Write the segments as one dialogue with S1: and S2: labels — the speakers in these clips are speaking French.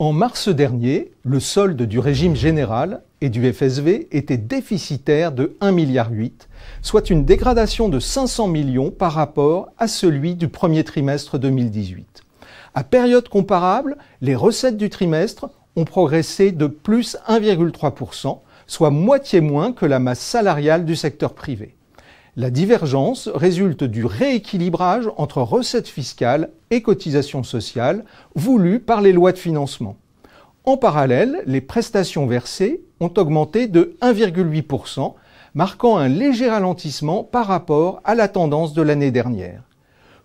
S1: En mars dernier, le solde du régime général et du FSV était déficitaire de 1,8 milliard, soit une dégradation de 500 millions par rapport à celui du premier trimestre 2018. À période comparable, les recettes du trimestre ont progressé de plus 1,3%, soit moitié moins que la masse salariale du secteur privé. La divergence résulte du rééquilibrage entre recettes fiscales et cotisations sociales voulues par les lois de financement. En parallèle, les prestations versées ont augmenté de 1,8%, marquant un léger ralentissement par rapport à la tendance de l'année dernière.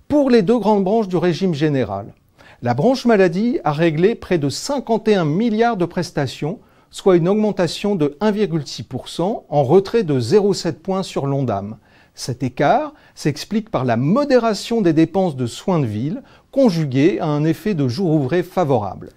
S1: Pour les deux grandes branches du régime général, la branche maladie a réglé près de 51 milliards de prestations, soit une augmentation de 1,6% en retrait de 0,7 points sur l'ondame. Cet écart s'explique par la modération des dépenses de soins de ville, conjuguée à un effet de jour ouvré favorable.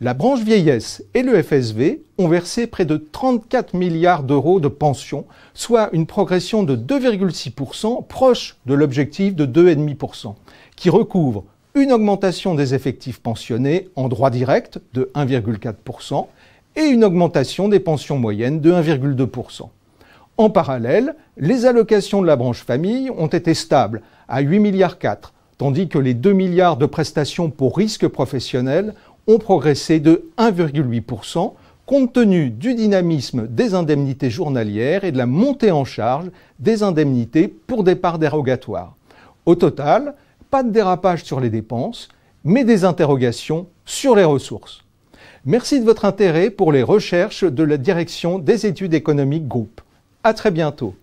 S1: La branche vieillesse et le FSV ont versé près de 34 milliards d'euros de pensions, soit une progression de 2,6%, proche de l'objectif de 2,5%, qui recouvre une augmentation des effectifs pensionnés en droit direct de 1,4% et une augmentation des pensions moyennes de 1,2%. En parallèle, les allocations de la branche famille ont été stables à 8 milliards tandis que les 2 milliards de prestations pour risques professionnels ont progressé de 1,8 compte tenu du dynamisme des indemnités journalières et de la montée en charge des indemnités pour départ dérogatoire. Au total, pas de dérapage sur les dépenses, mais des interrogations sur les ressources. Merci de votre intérêt pour les recherches de la Direction des études économiques groupe. À très bientôt.